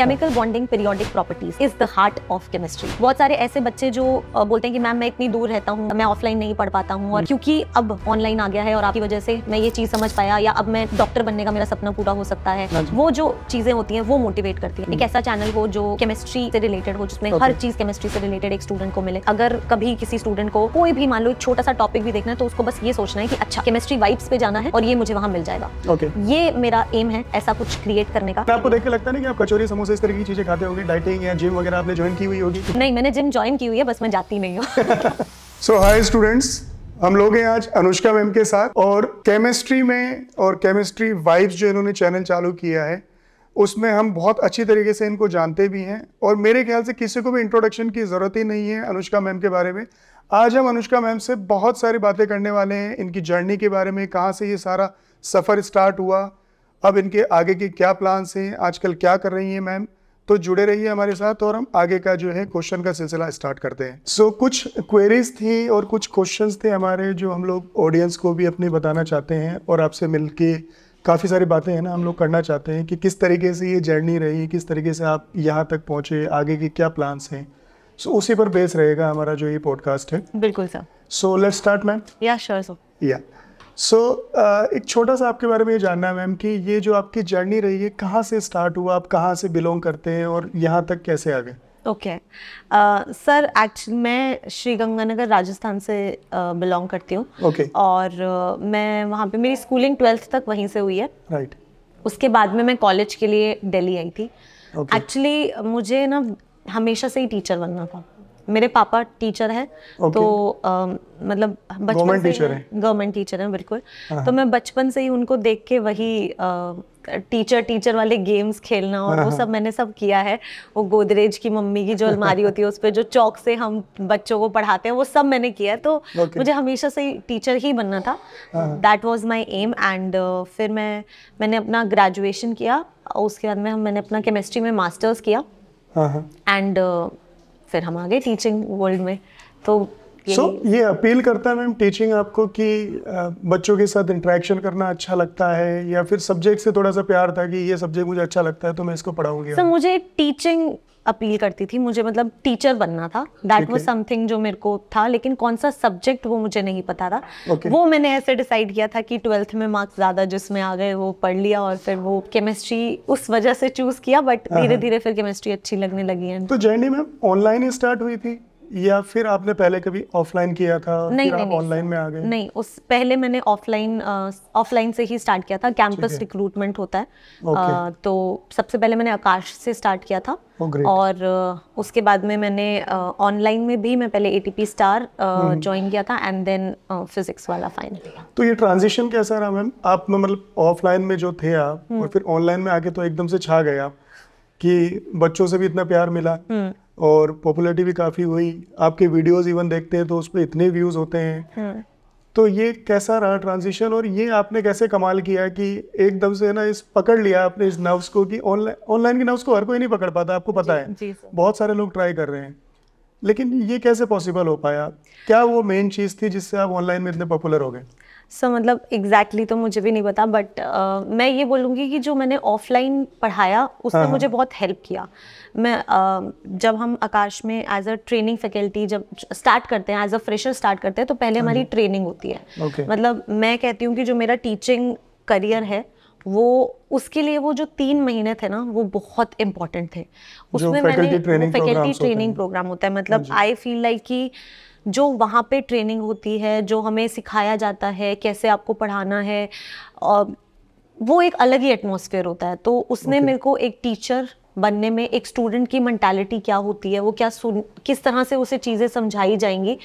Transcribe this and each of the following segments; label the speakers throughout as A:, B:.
A: Chemical bonding periodic properties is the heart of chemistry बहुत सारे ऐसे बच्चे जो बोलते हैं कि मैम मैं इतनी दूर रहता हूँ मैं ऑफलाइन नहीं पढ़ पाता हूँ और क्योंकि अब ऑनलाइन आ गया है और आपकी वजह से मैं ये चीज समझ पाया या अब मैं डॉक्टर बनने का मेरा सपना पूरा हो सकता है हाँ वो जो चीजें होती है वो मोटिवेट करती है एक हम्म। ऐसा चैनल हो जो केमिस्ट्री से रिलेटेड हो जिसमें हर चीज केमिस्ट्री से रिलेटेड एक स्टूडेंट को मिले अगर कभी किसी स्टूडेंट को कोई भी मान लो एक छोटा सा टॉपिक भी देखना है तो उसको बस ये सोचना है कि अच्छा केमिस्ट्री वाइब्स पे जाना है और ये मुझे वहाँ मिल जाएगा ये मेरा एम है ऐसा कुछ क्रिएट करने का आपको
B: देख लगता है कि आप कचोरी समोसे से इस तरह की चीज़ें खाते होगी डाइटिंग या जिम वगैरह आपने ज्वाइन की हुई होगी
A: नहीं मैंने जिम ज्वाइन की हुई है बस मैं जाती नहीं हूँ
B: सो हाई स्टूडेंट्स हम लोग हैं आज अनुष्का मैम के साथ और केमिस्ट्री में और केमिस्ट्री वाइब्स जो इन्होंने चैनल चालू किया है उसमें हम बहुत अच्छी तरीके से इनको जानते भी हैं और मेरे ख्याल से किसी को भी इंट्रोडक्शन की ज़रूरत ही नहीं है अनुष्का मैम के बारे में आज हम अनुष्का मैम से बहुत सारी बातें करने वाले हैं इनकी जर्नी के बारे में कहाँ से ये सारा सफ़र स्टार्ट हुआ अब इनके आगे के क्या प्लान्स हैं आजकल क्या कर रही हैं मैम तो जुड़े रहिए हमारे साथ और हम आगे का जो है क्वेश्चन का सिलसिला स्टार्ट करते हैं सो so, कुछ क्वेरीज थी और कुछ क्वेश्चंस थे हमारे जो हम लोग ऑडियंस को भी अपने बताना चाहते हैं और आपसे मिल काफ़ी सारी बातें हैं ना हम लोग करना चाहते हैं कि किस तरीके से ये जर्नी रही किस तरीके से आप यहाँ तक पहुँचे आगे के क्या प्लान्स हैं सो so, उसी पर बेस रहेगा हमारा जो ये पॉडकास्ट है बिल्कुल sir so let start ma'am
A: yeah sure sir
B: yeah so so, uh, एक छोटा सा आपके बारे में ये जानना है मैम कि ये जो आपकी जर्नी रही है कहाँ से स्टार्ट हुआ आप कहाँ से बिलोंग करते हैं और यहाँ तक कैसे आ गए
A: ओके सर एक्चुअली मैं श्रीगंगानगर राजस्थान से uh, बिलोंग uh, करती हूँ okay. और uh, मैं वहाँ पे मेरी स्कूलिंग ट्वेल्थ तक वहीं से हुई है राइट right. उसके बाद में मैं कॉलेज के लिए दिल्ली आई थी एक्चुअली okay. मुझे ना हमेशा से ही टीचर बनना था मेरे पापा टीचर हैं okay. तो आ, मतलब बचपन से गवर्नमेंट टीचर हैं बिल्कुल हाँ। तो मैं बचपन से ही उनको देख के वही आ, टीचर टीचर वाले गेम्स खेलना और हाँ, वो हाँ। सब मैंने सब किया है वो गोदरेज की मम्मी की जो अलमारी होती है उस पर जो चौक से हम बच्चों को पढ़ाते हैं वो सब मैंने किया है तो okay. मुझे हमेशा से ही टीचर ही बनना था that was my aim and फिर मैं मैंने अपना ग्रेजुएशन किया उसके बाद में मैंने अपना केमिस्ट्री में मास्टर्स किया एंड uh, फिर हम आ गए टीचिंग वर्ल्ड में तो सो so,
B: ये अपील करता है मैम टीचिंग आपको कि बच्चों के साथ इंटरेक्शन करना अच्छा लगता है या फिर सब्जेक्ट से थोड़ा सा प्यार था कि ये सब्जेक्ट मुझे अच्छा लगता है तो मैं इसको पढ़ाऊंगी सर so, मुझे
A: टीचिंग अपील करती थी मुझे मतलब टीचर बनना था दैट वॉज समथिंग जो मेरे को था लेकिन कौन सा सब्जेक्ट वो मुझे नहीं पता था okay. वो मैंने ऐसे डिसाइड किया था कि ट्वेल्थ में मार्क्स ज़्यादा जिसमें आ गए वो पढ़ लिया और फिर वो केमिस्ट्री उस वजह से चूज़ किया बट हाँ, हाँ। धीरे धीरे फिर केमिस्ट्री अच्छी लगने लगी है तो
B: जर्नी मैम ऑनलाइन स्टार्ट हुई थी या फिर आपने पहले कभी ऑफलाइन किया था नहीं फिर ऑनलाइन में आ गए नहीं
A: उस पहले मैंने ऑफलाइन ऑफलाइन से ही स्टार्ट किया था कैंपस रिक्रूटमेंट होता है आ, तो सबसे पहले मैंने आकाश से स्टार्ट किया था oh, और उसके बाद में मैंने ऑनलाइन में भी मैं पहले एटीपी स्टार ज्वाइन किया था एंड देन फिजिक्स वाला फाइनल
B: तो ये ट्रांजिशन कैसा रहा मैम आप मतलब ऑफलाइन में जो थे आप हम्म। और फिर ऑनलाइन में आके तो एकदम से छा गए आप कि बच्चों से भी इतना प्यार मिला हम्म। और पॉपुलरिटी भी काफ़ी हुई आपके वीडियोस इवन देखते हैं तो उस पर इतने व्यूज़ होते हैं हाँ। तो ये कैसा रहा ट्रांजिशन और ये आपने कैसे कमाल किया कि एकदम से ना इस पकड़ लिया आपने इस नर्व्स को कि ऑनलाइन ऑनलाइन के नर्व्स को हर कोई नहीं पकड़ पाता आपको पता जी, है जी बहुत सारे लोग ट्राई कर रहे हैं लेकिन ये कैसे पॉसिबल हो पाया क्या वो मेन चीज़ थी जिससे आप ऑनलाइन में इतने पॉपुलर हो गए
A: सो so, मतलब एग्जैक्टली exactly तो मुझे भी नहीं पता बट uh, मैं ये बोलूँगी कि जो मैंने ऑफलाइन पढ़ाया उसने हाँ।, हाँ। मुझे बहुत हेल्प किया मैं uh, जब हम आकाश में एज अ ट्रेनिंग फैकल्टी जब स्टार्ट करते हैं एज अ फ्रेशर स्टार्ट करते हैं तो पहले हाँ, हमारी ट्रेनिंग हाँ। होती है okay. मतलब मैं कहती हूँ कि जो मेरा टीचिंग करियर है वो उसके लिए वो जो तीन महीने थे ना वो बहुत इम्पोर्टेंट थे उसमें मैंने फैकल्टी ट्रेनिंग प्रोग्राम होता है मतलब आई फील लाइक कि जो वहाँ पे ट्रेनिंग होती है जो हमें सिखाया जाता है कैसे आपको पढ़ाना है और वो एक अलग ही एटमोसफेयर होता है तो उसने okay. मेरे को एक टीचर बनने में एक स्टूडेंट की मैंटेलिटी क्या होती है वो क्या सुन किस तरह से उसे चीज़ें समझाई जाएंगी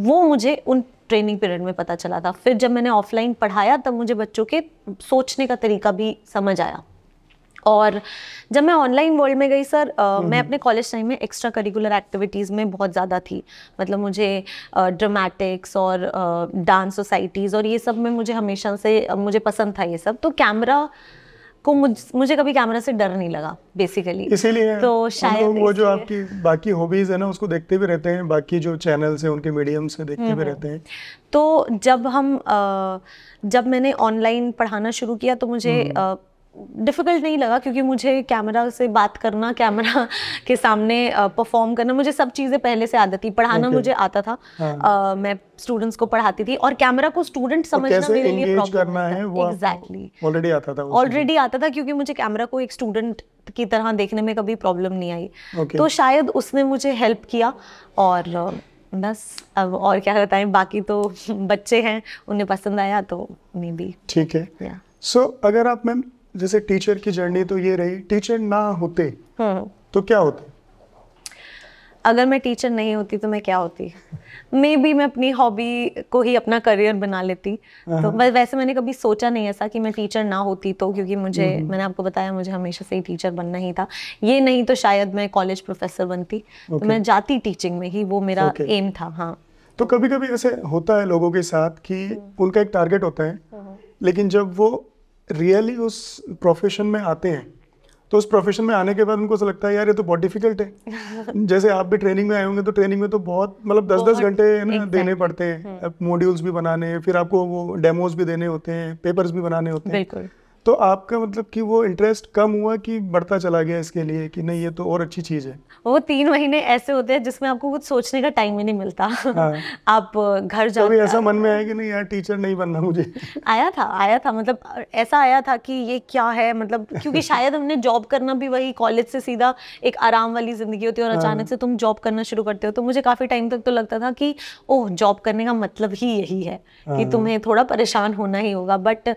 A: वो मुझे उन ट्रेनिंग पीरियड में पता चला था फिर जब मैंने ऑफलाइन पढ़ाया तब मुझे बच्चों के सोचने का तरीका भी समझ आया और जब मैं ऑनलाइन वर्ल्ड में गई सर आ, हम्म, मैं हम्म। अपने कॉलेज टाइम में एक्स्ट्रा करिकुलर एक्टिविटीज़ में बहुत ज़्यादा थी मतलब मुझे ड्रामेटिक्स और डांस सोसाइटीज़ और ये सब में मुझे हमेशा से मुझे पसंद था ये सब तो कैमरा को मुझ मुझे कभी कैमरा से डर नहीं लगा बेसिकली इसीलिए तो शायद वो जो आपकी
B: बाकी हॉबीज है ना उसको देखते भी रहते हैं बाकी जो चैनल्स हैं उनके मीडियम से देखते भी हम्म, रहते
A: हैं तो जब हम जब मैंने ऑनलाइन पढ़ाना शुरू किया तो मुझे डिफ़िकल्ट नहीं लगा क्योंकि मुझे कैमरा से बात करना कैमरा के सामने परफॉर्म करना मुझे सब चीज़ें पहले से आदत थी पढ़ाना okay. मुझे आता था हाँ. uh, मैं स्टूडेंट्स को पढ़ाती थी और कैमरा को स्टूडेंट समझना मेरे लिए करना
B: है एग्जैक्टली ऑलरेडी आता था ऑलरेडी
A: आता था क्योंकि मुझे कैमरा को एक स्टूडेंट की तरह देखने में कभी प्रॉब्लम नहीं आई okay. तो शायद उसने मुझे हेल्प किया और बस अब और क्या बताएं बाकी तो बच्चे हैं उन्हें पसंद आया तो मे बी
B: ठीक है सो अगर आप मैम जैसे टीचर की जर्नी तो ये रही टीचर ना होते हाँ। तो क्या होते
A: अगर मैं टीचर नहीं होती तो मैं क्या होती मे बी मैं अपनी हॉबी को ही अपना करियर बना लेती हाँ। तो वैसे मैंने कभी सोचा नहीं ऐसा कि मैं टीचर ना होती तो क्योंकि मुझे हम्म, हम्म। मैंने आपको बताया मुझे हमेशा से ही टीचर बनना ही था ये नहीं तो शायद मैं कॉलेज प्रोफेसर बनती तो मैं जाती टीचिंग में ही वो मेरा एम था हाँ
B: तो कभी कभी ऐसे होता है लोगों के साथ कि हम्म। उनका एक टारगेट होता है हाँ, लेकिन जब वो रियली उस प्रोफेशन में आते हैं तो उस प्रोफेशन में आने के बाद उनको ऐसा लगता है यार ये तो बहुत डिफिकल्ट है जैसे आप भी ट्रेनिंग में आए होंगे तो ट्रेनिंग में तो बहुत मतलब दस दस घंटे देने पड़ते हैं मॉड्यूल्स हम्म। भी बनाने फिर आपको वो डेमोज भी देने होते हैं पेपर्स भी बनाने होते हैं तो आपका मतलब कि वो इंटरेस्ट कम हुआ कि बढ़ता चला गया इसके लिए कि नहीं ये तो और अच्छी चीज है
A: वो तीन महीने ऐसे होते हैं जिसमें आपको कुछ सोचने का टाइम ही नहीं मिलता हाँ। आप घर जाओ तो ऐसा
B: मन में आया कि नहीं यार टीचर नहीं बनना मुझे
A: आया था आया था मतलब ऐसा आया था कि ये क्या है मतलब क्योंकि शायद हमने जॉब करना भी वही कॉलेज से सीधा एक आराम वाली जिंदगी होती है और हाँ। अचानक से तुम जॉब करना शुरू करते हो तो मुझे काफी टाइम तक तो लगता था कि ओह जॉब करने का मतलब ही यही है कि हाँ। तुम्हें थोड़ा परेशान होना ही होगा बट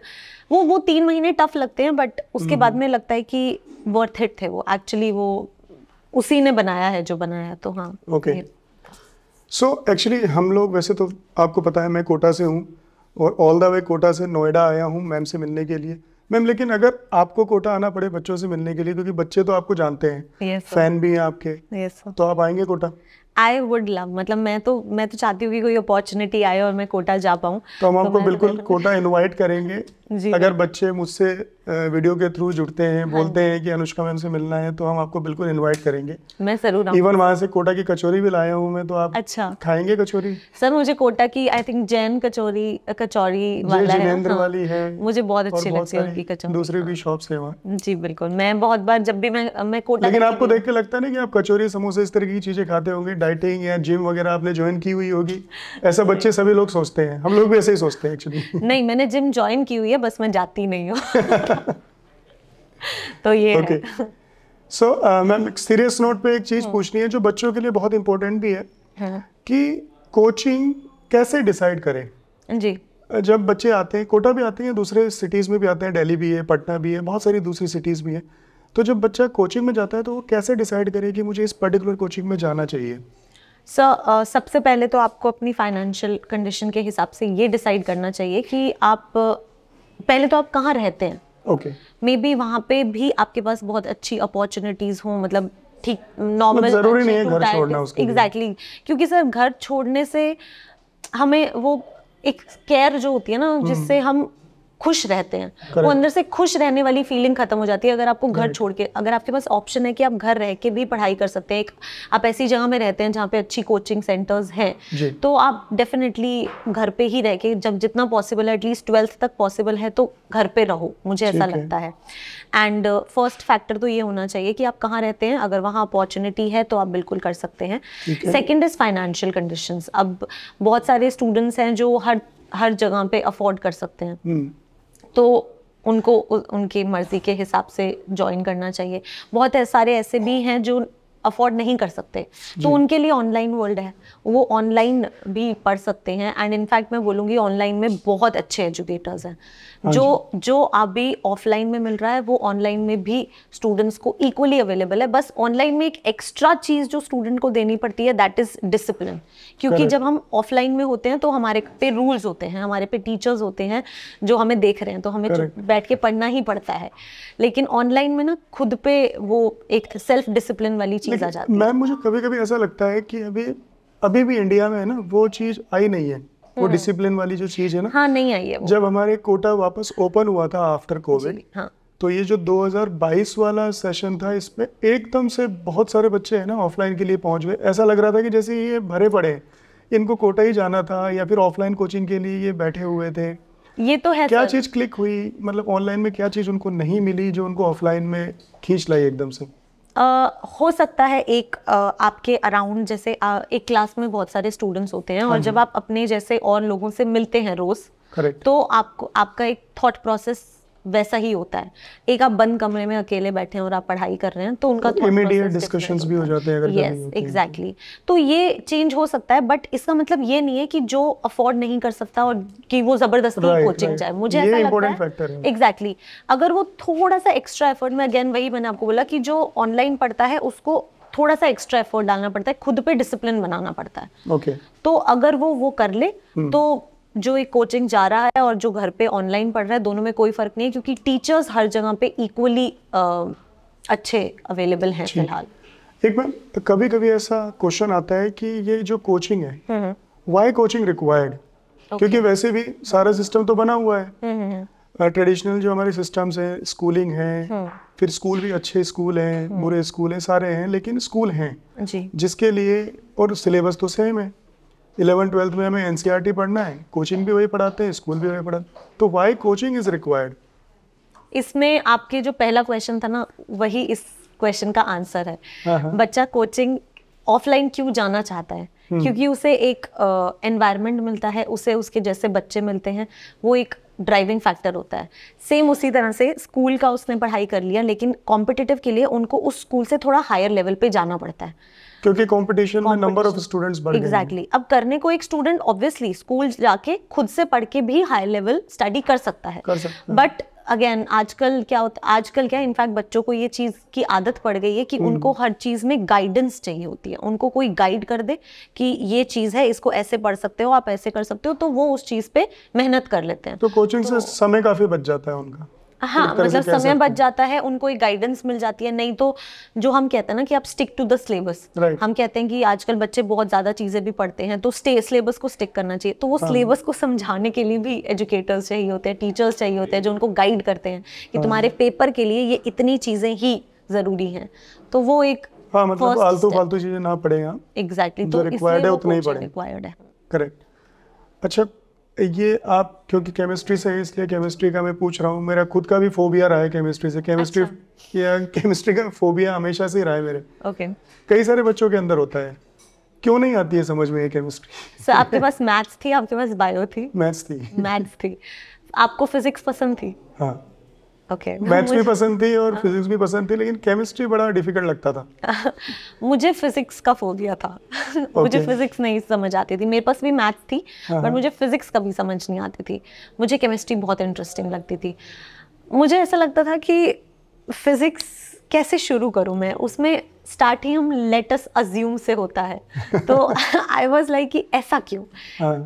A: वो वो तीन महीने में टफ लगते हैं बट उसके बाद हम्म। में लगता है कि वर्थ इट थे वो एक्चुअली वो उसी ने बनाया है जो बनाया तो हाँ
B: ओके सो एक्चुअली हम लोग वैसे तो आपको पता है मैं कोटा से हूँ और ऑल द वे कोटा से नोएडा आया हूँ मैम से मिलने के लिए मैम लेकिन अगर आपको कोटा आना पड़े बच्चों से मिलने के लिए क्योंकि बच्चे तो आपको जानते हैं
A: yes, फैन भी हैं आपके yes, तो आप आएंगे कोटा आई वुड लव मतलब मैं तो मैं तो चाहती हूँ कि कोई अपॉर्चुनिटी आए और मैं कोटा जा पाऊँ तो हम तो आपको तो बिल्कुल
B: कोटा इनवाइट करेंगे जी अगर बच्चे मुझसे वीडियो के थ्रू जुड़ते हैं हाँ। बोलते हैं कि अनुष्का मैं उनसे मिलना है तो हम आपको बिल्कुल इनवाइट करेंगे
A: मैं जरूर इवन वहाँ
B: से कोटा की कचौरी भी लाया हूँ मैं तो आप अच्छा खाएंगे कचौरी
A: सर मुझे कोटा की आई थिंक जैन कचौरी कचौरी वाला है हाँ। वाली है मुझे बहुत अच्छी लगती है उनकी
B: कचौरी दूसरी भी शॉप हाँ। है
A: वहाँ जी बिल्कुल मैं बहुत बार जब भी मैं मैं कोटा लेकिन आपको देख
B: के लगता है ना कि आप कचौरी समोसे इस तरह की चीजें खाते होंगे डाइटिंग या जिम वगैरह आपने ज्वाइन की हुई होगी ऐसा बच्चे सभी लोग सोचते हैं हम लोग भी ऐसे ही सोचते हैं एक्चुअली
A: नहीं मैंने जिम ज्वाइन की हुई है बस मैं जाती नहीं हूँ तो ये okay.
B: So ma'am serious note पे एक चीज़ हाँ। पूछनी है जो बच्चों के लिए बहुत इंपॉर्टेंट भी है हाँ। कि कोचिंग कैसे डिसाइड करें जी जब बच्चे आते हैं कोटा भी आते हैं दूसरे सिटीज़ में भी आते हैं दिल्ली भी है पटना भी है बहुत सारी दूसरी सिटीज़ भी है तो जब बच्चा कोचिंग में जाता है तो वो कैसे डिसाइड करे कि मुझे इस पर्टिकुलर कोचिंग में जाना चाहिए
A: सर uh, सबसे पहले तो आपको अपनी फाइनेंशियल कंडीशन के हिसाब से ये डिसाइड करना चाहिए कि आप पहले तो आप कहाँ रहते हैं ओके मे बी वहाँ पे भी आपके पास बहुत अच्छी अपॉर्चुनिटीज़ हो मतलब ठीक नॉर्मल मतलब जरूरी नहीं है घर छोड़ना उसके एग्जैक्टली exactly. क्योंकि सर घर छोड़ने से हमें वो एक केयर जो होती है ना हम्म। जिससे हम खुश रहते हैं Correct. वो अंदर से खुश रहने वाली फीलिंग खत्म हो जाती है अगर आपको घर छोड़ के अगर आपके पास ऑप्शन है कि आप घर रह के भी पढ़ाई कर सकते हैं आप ऐसी जगह में रहते हैं जहाँ पे अच्छी कोचिंग सेंटर्स हैं तो आप डेफिनेटली घर पे ही रह के जब जितना पॉसिबल है एटलीस्ट ट्वेल्थ तक पॉसिबल है तो घर पे रहो मुझे ऐसा लगता है एंड फर्स्ट फैक्टर तो ये होना चाहिए कि आप कहाँ रहते हैं अगर वहाँ अपॉर्चुनिटी है तो आप बिल्कुल कर सकते हैं सेकेंड इज़ फाइनेंशियल कंडीशन अब बहुत सारे स्टूडेंट्स हैं जो हर हर जगह पे अफोर्ड कर सकते हैं हम्म। तो उनको उनकी मर्ज़ी के हिसाब से ज्वाइन करना चाहिए बहुत सारे ऐसे भी हैं जो अफोर्ड नहीं कर सकते तो उनके लिए ऑनलाइन वर्ल्ड है वो ऑनलाइन भी पढ़ सकते हैं एंड इनफैक्ट मैं बोलूँगी ऑनलाइन में बहुत अच्छे एजुकेटर्स हैं हाँ जो जो अभी ऑफलाइन में मिल रहा है वो ऑनलाइन में भी स्टूडेंट्स को इक्वली अवेलेबल है बस ऑनलाइन में एक एक्स्ट्रा चीज जो स्टूडेंट को देनी पड़ती है दैट इज डिसिप्लिन क्योंकि जब हम ऑफलाइन में होते हैं तो हमारे पे रूल्स होते हैं हमारे पे टीचर्स होते हैं जो हमें देख रहे हैं तो हमें बैठ के पढ़ना ही पड़ता है लेकिन ऑनलाइन में ना खुद पे वो एक सेल्फ डिसिप्लिन वाली चीज आ जाती है मैम
B: मुझे कभी कभी ऐसा लगता है कि अभी अभी भी इंडिया में है ना वो चीज़ आई नहीं है वो डिसिप्लिन हम्म। वाली जो चीज है ना
A: हाँ नहीं आई है
B: जब हमारे कोटा वापस ओपन हुआ था आफ्टर कोविड हाँ तो ये जो 2022 वाला सेशन था इसमें एकदम से बहुत सारे बच्चे हैं ना ऑफलाइन के लिए पहुंच गए ऐसा लग रहा था कि जैसे ये भरे पड़े इनको कोटा ही जाना था या फिर ऑफलाइन कोचिंग के लिए ये बैठे हुए थे ये तो है क्या चीज़ क्लिक हुई मतलब ऑनलाइन में क्या चीज़ उनको नहीं मिली जो उनको ऑफलाइन में खींच लाई एकदम से
A: Uh, हो सकता है एक uh, आपके अराउंड जैसे uh, एक क्लास में बहुत सारे स्टूडेंट्स होते हैं और हाँ, जब हाँ। आप अपने जैसे और लोगों से मिलते हैं रोज Correct. तो आपको आपका एक थॉट प्रोसेस वैसा ही होता है एक आप बंद कमरे में अकेले बैठे हैं और आप पढ़ाई कर रहे हैं तो उनका इमीडिएट तो
B: डिस्कशन भी हो जाते हैं अगर यस एग्जैक्टली
A: तो ये चेंज हो सकता है बट इसका मतलब ये नहीं है कि जो अफोर्ड नहीं कर सकता और कि वो जबरदस्ती right, कोचिंग right. जाए मुझे ऐसा लगता है एग्जैक्टली exactly. अगर वो थोड़ा सा एक्स्ट्रा एफर्ट में अगेन वही मैंने आपको बोला कि जो ऑनलाइन पढ़ता है उसको थोड़ा सा एक्स्ट्रा एफर्ट डालना पड़ता है खुद पे डिसिप्लिन बनाना पड़ता है ओके okay. तो अगर वो वो कर ले hmm. तो जो एक कोचिंग जा रहा है और जो घर पे ऑनलाइन पढ़ रहा है दोनों में कोई फ़र्क नहीं है क्योंकि टीचर्स हर जगह पे इक्वली अच्छे अवेलेबल हैं फिलहाल
B: एक मैम कभी कभी ऐसा क्वेश्चन आता है कि ये जो कोचिंग है वाई कोचिंग रिक्वायर्ड क्योंकि वैसे भी सारा सिस्टम तो बना हुआ है ट्रेडिशनल हम्म, हम्म, हम्म। जो हमारे सिस्टम्स हैं स्कूलिंग है फिर स्कूल भी अच्छे स्कूल हैं बुरे स्कूल हैं सारे हैं लेकिन स्कूल हैं जिसके लिए और सिलेबस तो सेम है इलेवन ट्वेल्थ में हमें एनसीआर e पढ़ना है कोचिंग भी वही पढ़ाते हैं स्कूल भी वही पढ़ाते हैं तो वाई कोचिंग इज रिक्वायर्ड
A: इसमें आपके जो पहला क्वेश्चन था ना वही इस क्वेश्चन का आंसर है हाँ, हाँ। बच्चा कोचिंग ऑफलाइन क्यों जाना चाहता है हम्म। क्योंकि उसे एक एनवायरनमेंट uh, मिलता है उसे उसके जैसे बच्चे मिलते हैं वो एक ड्राइविंग फैक्टर होता है सेम उसी तरह से स्कूल का उसने पढ़ाई कर लिया लेकिन कॉम्पिटिटिव के लिए उनको उस स्कूल से थोड़ा हायर लेवल पे जाना पड़ता है
B: क्योंकि कंपटीशन में नंबर ऑफ स्टूडेंट्स बढ़ एग्जैक्टली
A: अब करने को एक स्टूडेंट ऑब्वियसली स्कूल जाके खुद से पढ़ के भी हाई लेवल स्टडी कर सकता है बट अगेन आजकल क्या होता आजकल क्या इनफैक्ट बच्चों को ये चीज़ की आदत पड़ गई है कि हम्म। उनको हर चीज़ में गाइडेंस चाहिए होती है उनको कोई गाइड कर दे कि ये चीज़ है इसको ऐसे पढ़ सकते हो आप ऐसे कर सकते हो तो वो उस चीज़ पे मेहनत कर लेते हैं तो
B: कोचिंग तो, से समय काफ़ी बच
A: जाता है उनका हाँ मतलब समय बच जाता है उनको एक गाइडेंस मिल जाती है नहीं तो जो हम कहते हैं ना कि आप स्टिक टू द सिलेबस हम कहते हैं कि आजकल बच्चे बहुत ज्यादा चीजें भी पढ़ते हैं तो स्टे सिलेबस को स्टिक करना चाहिए तो वो सिलेबस हाँ। को समझाने के लिए भी एजुकेटर्स चाहिए होते हैं टीचर्स चाहिए होते हैं जो उनको गाइड करते हैं कि हाँ। तुम्हारे पेपर के लिए ये इतनी चीजें ही जरूरी है तो वो एक हाँ मतलब फालतू फालतू
B: चीजें ना पड़े यहाँ
A: एग्जैक्टली exactly, तो रिक्वायर्ड है उतना ही पढ़े रिक्वायर्ड है
B: करेक्ट अच्छा ये आप क्योंकि केमिस्ट्री से है इसलिए केमिस्ट्री का मैं पूछ रहा हूँ मेरा खुद का भी फोबिया रहा है केमिस्ट्री से केमिस्ट्री अच्छा। केमिस्ट्री का फोबिया हमेशा से ही रहा है मेरे ओके okay. कई सारे बच्चों के अंदर होता है क्यों नहीं आती है समझ में ये केमिस्ट्री
A: सर आपके पास मैथ्स थी आपके पास बायो थी मैथ्स थी मैथ्स थी आपको फिजिक्स पसंद थी हाँ मैथ्स भी पसंद
B: थी और फिजिक्स हाँ। भी पसंद थी लेकिन केमिस्ट्री बड़ा डिफिकल्ट लगता था
A: मुझे फिजिक्स का फोबिया था okay. मुझे फिजिक्स नहीं समझ आती थी मेरे पास भी मैथ्स थी बट हाँ, हाँ। मुझे फिजिक्स कभी समझ नहीं आती थी मुझे केमिस्ट्री बहुत इंटरेस्टिंग लगती थी मुझे ऐसा लगता था कि फिजिक्स कैसे शुरू करूँ मैं उसमें स्टार्ट ही हम लेटस अज्यूम से होता है तो आई वॉज लाइक कि ऐसा क्यों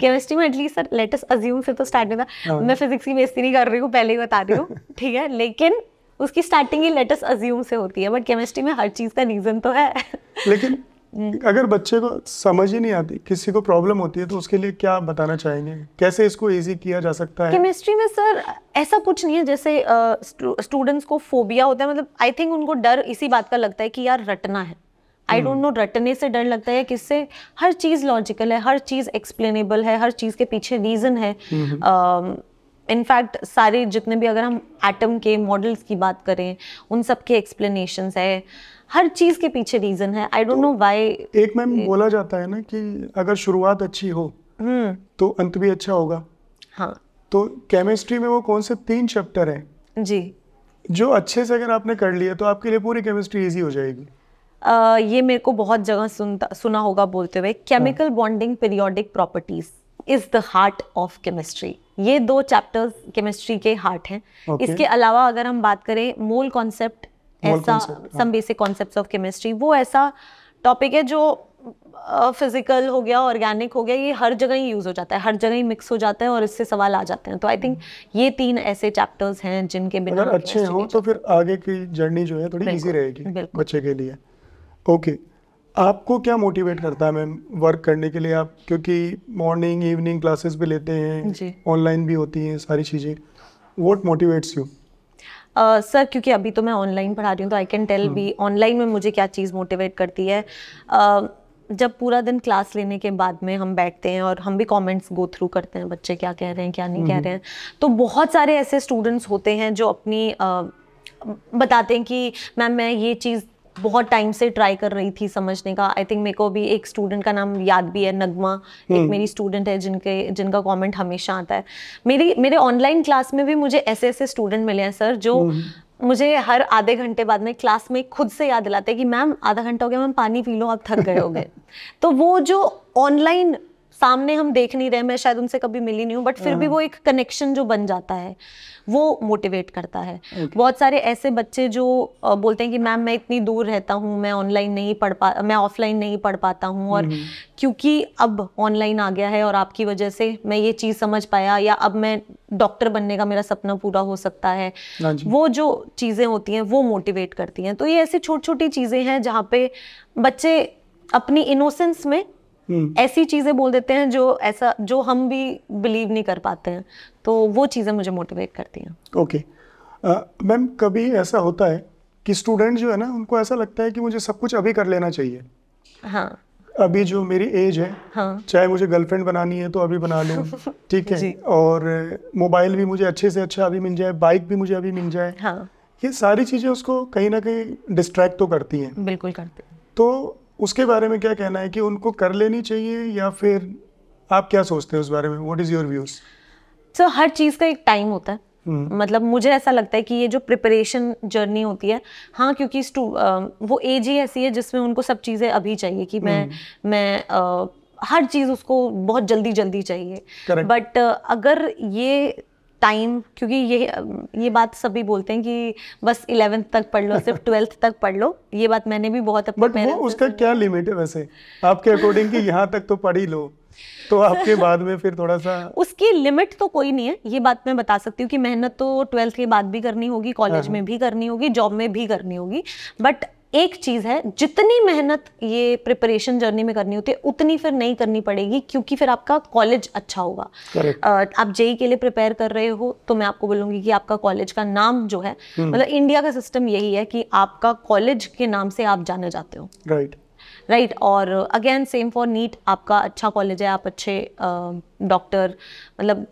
A: केमिस्ट्री हाँ। में एटलीस्ट सर लेटस अज्यूम से तो स्टार्ट नहीं था हाँ। मैं फिजिक्स की बेस्ती नहीं कर रही हूँ पहले ही बता रही हूँ ठीक है लेकिन उसकी स्टार्टिंग ही लेटस अज्यूम से होती है बट केमिस्ट्री में हर चीज़ का रीज़न तो है
B: लेकिन हम्म। अगर बच्चे को समझ ही नहीं आती किसी को प्रॉब्लम होती है तो उसके लिए क्या बताना चाहेंगे कैसे इसको इजी किया जा सकता है केमिस्ट्री
A: में सर ऐसा कुछ नहीं है जैसे स्टूडेंट्स को फोबिया होता है मतलब आई थिंक उनको डर इसी बात का लगता है कि यार रटना है आई डोंट नो रटने से डर लगता है किससे हर चीज़ लॉजिकल है हर चीज़ एक्सप्लेनेबल है हर चीज़ के पीछे रीज़न है हम्म। इनफैक्ट सारे जितने भी अगर हम एटम के मॉडल्स की बात करें उन सब के एक्सप्लेनेशन है हर चीज़ के पीछे रीज़न है आई डोंट नो व्हाई
B: एक मैम बोला जाता है ना कि अगर शुरुआत अच्छी हो हम्म। तो अंत भी अच्छा होगा हाँ तो केमिस्ट्री में वो कौन से तीन चैप्टर हैं जी जो अच्छे से अगर आपने कर लिया तो आपके लिए पूरी केमिस्ट्री इजी हो जाएगी
A: आ, ये मेरे को बहुत जगह सुनता सुना होगा बोलते हुए chemical bonding periodic properties is the heart of chemistry ये दो चैप्टर्स केमिस्ट्री के हार्ट हैं okay. इसके अलावा अगर हम बात करें मोल कॉन्सेप्ट ऐसा some basic concepts of chemistry वो ऐसा टॉपिक है जो फिजिकल uh, हो गया ऑर्गेनिक हो गया ये हर जगह ही यूज़ हो जाता है हर जगह ही मिक्स हो जाता है और इससे सवाल आ जाते हैं तो आई थिंक हम्म। ये तीन ऐसे चैप्टर्स हैं जिनके बिना अगर अच्छे हो
B: तो फिर आगे की जर्नी जो है थोड़ी इजी रहेगी बच्चे के लिए ओके okay. आपको क्या मोटिवेट करता है मैम वर्क करने के लिए आप क्योंकि मॉर्निंग इवनिंग क्लासेस भी लेते हैं ऑनलाइन भी होती हैं सारी चीज़ें what motivates you
A: sir uh, क्योंकि अभी तो मैं ऑनलाइन पढ़ा रही हूँ तो आई कैन टेल भी ऑनलाइन में मुझे क्या चीज़ मोटिवेट करती है uh, जब पूरा दिन क्लास लेने के बाद में हम बैठते हैं और हम भी कमेंट्स गो थ्रू करते हैं बच्चे क्या कह रहे हैं क्या नहीं कह हम्म। रहे हैं तो बहुत सारे ऐसे स्टूडेंट्स होते हैं जो अपनी uh, बताते हैं कि मैम मैं ये चीज़ बहुत टाइम से ट्राई कर रही थी समझने का आई थिंक मेरे को भी एक स्टूडेंट का नाम याद भी है नगमा एक हम्म। मेरी स्टूडेंट है जिनके जिनका कमेंट हमेशा आता है मेरी मेरे ऑनलाइन क्लास में भी मुझे ऐसे ऐसे स्टूडेंट मिले हैं सर जो हम्म। मुझे हर आधे घंटे बाद में क्लास में खुद से याद दिलाते हैं कि मैम आधा घंटा हो गया मैम पानी पी लो आप थक गए हो गए तो वो जो ऑनलाइन सामने हम देख नहीं रहे मैं शायद उनसे कभी मिली नहीं हूँ बट फिर भी हाँ। वो एक कनेक्शन जो बन जाता है वो मोटिवेट करता है okay. बहुत सारे ऐसे बच्चे जो बोलते हैं कि मैम मैं इतनी दूर रहता हूँ मैं ऑनलाइन नहीं पढ़ पा मैं ऑफलाइन नहीं पढ़ पाता हूँ और हम्म। क्योंकि अब ऑनलाइन आ गया है और आपकी वजह से मैं ये चीज़ समझ पाया या अब मैं डॉक्टर बनने का मेरा सपना पूरा हो सकता है हाँ वो जो चीज़ें होती हैं वो मोटिवेट करती हैं तो ये ऐसी छोटी छोटी चीज़ें हैं जहाँ पे बच्चे अपनी इनोसेंस में हम्म। ऐसी चीजें बोल देते हैं जो ऐसा जो हम भी बिलीव नहीं कर पाते हैं तो वो चीजें मुझे मोटिवेट करती हैं
B: ओके मैम कभी ऐसा होता है कि स्टूडेंट जो है ना उनको ऐसा लगता है कि मुझे सब कुछ अभी कर लेना चाहिए हाँ अभी जो मेरी एज है हाँ। चाहे मुझे गर्लफ्रेंड बनानी है तो अभी बना लूँ ठीक है और मोबाइल भी मुझे अच्छे से अच्छा अभी मिल जाए बाइक भी मुझे अभी मिल जाए हाँ। ये सारी चीज़ें उसको कहीं ना कहीं डिस्ट्रैक्ट तो करती हैं बिल्कुल करती है तो उसके बारे में क्या कहना है कि उनको कर लेनी चाहिए या फिर आप क्या सोचते हैं उस बारे में what is your views
A: so हर चीज़ का एक टाइम होता है हम्म। मतलब मुझे ऐसा लगता है कि ये जो प्रिपरेशन जर्नी होती है हाँ क्योंकि वो एज ही ऐसी है जिसमें उनको सब चीज़ें अभी चाहिए कि मैं हम्म। मैं आ, हर चीज़ उसको बहुत जल्दी जल्दी चाहिए बट अगर ये टाइम क्योंकि ये ये बात सभी बोलते हैं कि बस इलेवेंथ तक पढ़ लो सिर्फ ट्वेल्थ तक पढ़ लो ये बात मैंने भी बहुत अपने बट वो
B: उसका क्या लिमिट है वैसे आपके अकॉर्डिंग कि यहाँ तक तो पढ़ ही लो तो आपके बाद में फिर थोड़ा सा
A: उसकी लिमिट तो कोई नहीं है ये बात मैं बता सकती हूँ कि मेहनत तो ट्वेल्थ के बाद भी करनी होगी कॉलेज हाँ, हाँ। में भी करनी होगी जॉब में भी करनी होगी बट एक चीज़ है जितनी मेहनत ये प्रिपरेशन जर्नी में करनी होती है उतनी फिर नहीं करनी पड़ेगी क्योंकि फिर आपका कॉलेज अच्छा होगा uh, आप जेई e के लिए प्रिपेयर कर रहे हो तो मैं आपको बोलूंगी कि आपका कॉलेज का नाम जो है हम्म। मतलब इंडिया का सिस्टम यही है कि आपका कॉलेज के नाम से आप जाने जाते हो राइट राइट right, और अगेन सेम फॉर नीट आपका अच्छा कॉलेज है आप अच्छे डॉक्टर uh, मतलब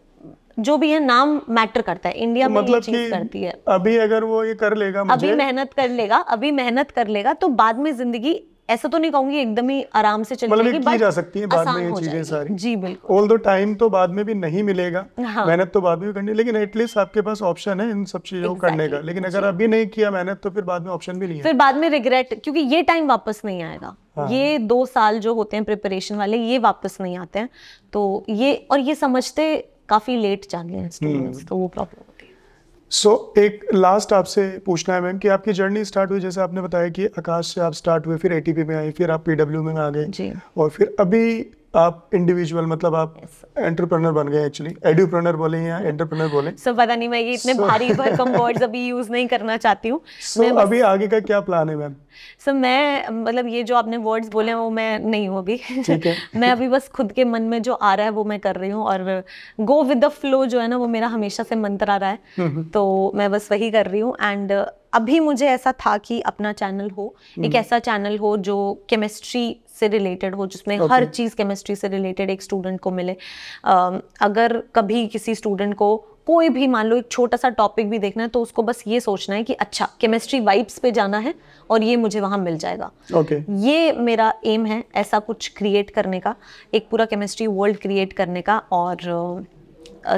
A: जो भी है नाम मैटर करता है इंडिया तो में मतलब चीज करती है
B: अभी अगर वो ये कर लेगा मुझे अभी
A: मेहनत कर लेगा अभी मेहनत कर लेगा तो बाद में जिंदगी ऐसा तो नहीं कहूंगी एकदम ही आराम से चली मतलब की जा सकती है बाद में ये चीजें सारी जी बिल्कुल
B: ऑल दो टाइम तो बाद में भी नहीं मिलेगा हाँ। मेहनत तो बाद में भी करनी लेकिन एटलीस्ट आपके पास ऑप्शन है इन सब चीजों को exactly. करने का लेकिन अगर अभी नहीं किया मेहनत तो फिर बाद में ऑप्शन भी नहीं है फिर
A: बाद में रिग्रेट क्योंकि ये टाइम वापस नहीं आएगा हाँ। ये दो साल जो होते हैं प्रिपरेशन वाले ये वापस नहीं आते हैं तो ये और ये समझते काफ़ी लेट जागे हैं hmm. तो वो प्रॉब्लम
B: सो so, एक लास्ट आपसे पूछना है मैम कि आपकी जर्नी स्टार्ट हुई जैसे आपने बताया कि आकाश से आप स्टार्ट हुए फिर एटीपी में आए फिर आप पीडब्ल्यू में आ गए और फिर अभी आप इंडिविजुअल मतलब आप एंटरप्रेन्योर बन गए एक्चुअली एड्यूप्रेन्योर बोले या
A: एंटरप्रेन्योर बोले सो पता नहीं मैं ये इतने भारी भरकम वर्ड्स अभी यूज नहीं करना चाहती हूँ सो अभी
B: आगे का क्या प्लान है मैम
A: सो मैं मतलब ये जो आपने वर्ड्स बोले हैं वो मैं नहीं हूँ अभी ठीक है मैं अभी बस खुद के मन में जो आ रहा है वो मैं कर रही हूँ और गो विद द फ्लो जो है ना वो मेरा हमेशा से मंत्र आ रहा है हम्म, हम्म। तो मैं बस वही कर रही हूँ एंड अभी मुझे ऐसा था कि अपना चैनल हो एक हम्म। ऐसा चैनल हो जो केमिस्ट्री से रिलेटेड हो जिसमें okay. हर चीज़ केमिस्ट्री से रिलेटेड एक स्टूडेंट को मिले uh, अगर कभी किसी स्टूडेंट को कोई भी मान लो एक छोटा सा टॉपिक भी देखना है तो उसको बस ये सोचना है कि अच्छा केमिस्ट्री वाइब्स पे जाना है और ये मुझे वहाँ मिल जाएगा ओके okay. ये मेरा एम है ऐसा कुछ क्रिएट करने का एक पूरा केमिस्ट्री वर्ल्ड क्रिएट करने का और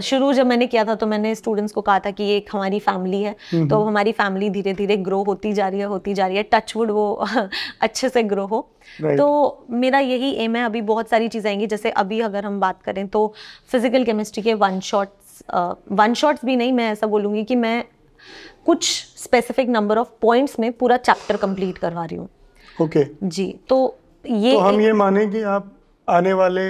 A: शुरू जब मैंने किया था तो मैंने स्टूडेंट्स को कहा था कि ये एक हमारी फैमिली है तो हमारी फैमिली धीरे धीरे ग्रो होती जा रही है होती जा रही है टचवुड वो अच्छे से ग्रो हो तो मेरा यही एम है अभी बहुत सारी चीज़ें आएंगी जैसे अभी अगर हम बात करें तो फिजिकल केमिस्ट्री के वन शॉट्स वन शॉट्स भी नहीं मैं ऐसा बोलूँगी कि मैं कुछ स्पेसिफिक नंबर ऑफ पॉइंट्स में पूरा चैप्टर कंप्लीट करवा रही हूँ ओके okay. जी तो ये तो हम ये माने
B: कि आप आने वाले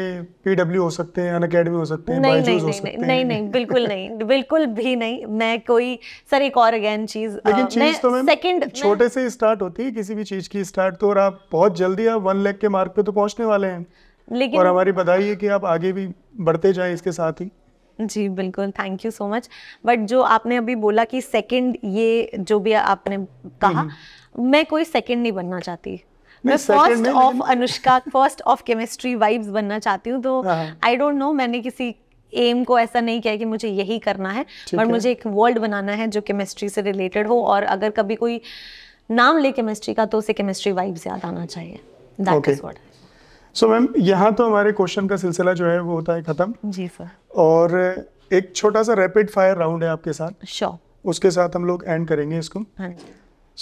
B: पीडब्ल्यू हो सकते हैं अनअकैडमी हो सकते हैं नहीं नहीं हो सकते नहीं नहीं
A: नहीं बिल्कुल नहीं बिल्कुल भी नहीं मैं कोई सर एक और अगेन चीज लेकिन चीज तो मैम सेकंड छोटे
B: से स्टार्ट होती है किसी भी चीज की स्टार्ट तो और आप बहुत जल्दी आप वन लेख के मार्क पे तो पहुंचने वाले हैं लेकिन और हमारी बधाई है कि आप आगे भी बढ़ते जाए इसके साथ ही
A: जी बिल्कुल thank you so much but जो आपने अभी बोला कि सेकंड ये जो भी आपने कहा हम्म, हम्म। मैं कोई सेकंड नहीं बनना चाहती मैं first of Anushka first of chemistry vibes बनना चाहती हूँ तो आई डोंट नो मैंने किसी एम को ऐसा नहीं किया कि मुझे यही करना है पर मुझे एक वर्ल्ड बनाना है जो केमिस्ट्री से रिलेटेड हो और अगर कभी कोई नाम ले केमिस्ट्री का तो उसे केमिस्ट्री वाइब्स याद आना चाहिए
B: सो मैम यहाँ तो हमारे क्वेश्चन का सिलसिला जो है वो होता है खत्म जी सर और एक छोटा सा रैपिड फायर राउंड है आपके साथ श्योर sure. उसके साथ हम लोग एंड करेंगे इसको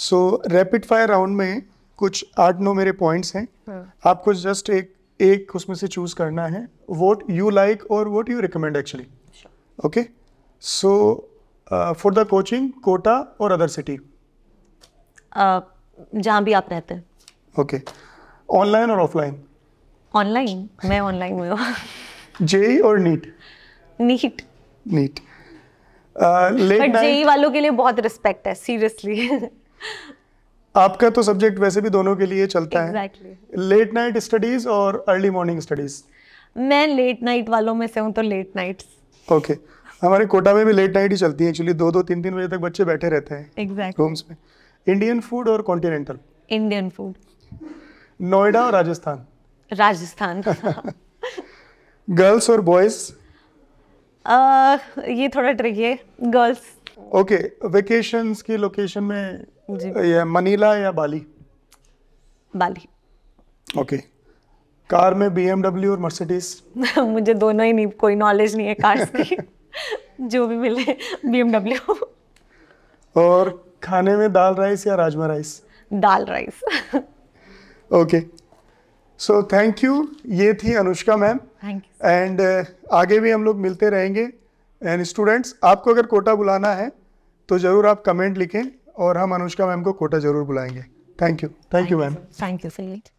B: सो रैपिड फायर राउंड में कुछ आठ नौ मेरे पॉइंट्स हैं हाँ। आपको जस्ट एक एक उसमें से चूज करना है वॉट यू लाइक और what you recommend actually okay so for the coaching Kota और अदर सिटी
A: uh, जहाँ भी आप रहते हैं
B: ओके ऑनलाइन e और ऑफलाइन
A: ऑनलाइन मैं ऑनलाइन हुई हूँ
B: जेई और NEET NEET NEET late JEE
A: वालों के लिए बहुत रिस्पेक्ट है सीरियसली
B: आपका तो सब्जेक्ट वैसे भी दोनों के लिए चलता exactly. है लेट नाइट स्टडीज और अर्ली मॉर्निंग स्टडीज
A: मैं लेट नाइट वालों में से हूँ तो लेट नाइट
B: ओके हमारे कोटा में भी लेट नाइट ही चलती है एक्चुअली दो दो तीन तीन बजे तक बच्चे बैठे रहते हैं exactly. रूम्स में इंडियन फूड और कॉन्टिनेंटल
A: इंडियन फूड
B: नोएडा और राजस्थान
A: राजस्थान
B: गर्ल्स और बॉयज
A: ये थोड़ा ट्रिकी है गर्ल्स
B: ओके वेकेशंस की लोकेशन में ये मनीला या Bali Bali okay okay. Car में बीएमडब्ल्यू और मर्सिडीज
A: मुझे दोनों ही नहीं कोई नॉलेज नहीं है कार्स की जो भी मिले बीएमडब्ल्यू
B: और खाने में दाल राइस या राजमा राइस
A: दाल rice
B: okay so thank you ये थी Anushka ma'am thank you and आगे भी हम लोग मिलते रहेंगे एंड स्टूडेंट्स आपको अगर कोटा बुलाना है तो ज़रूर आप कमेंट लिखें और हम अनुष्का मैम को कोटा जरूर बुलाएंगे thank you thank you ma'am
A: thank you sir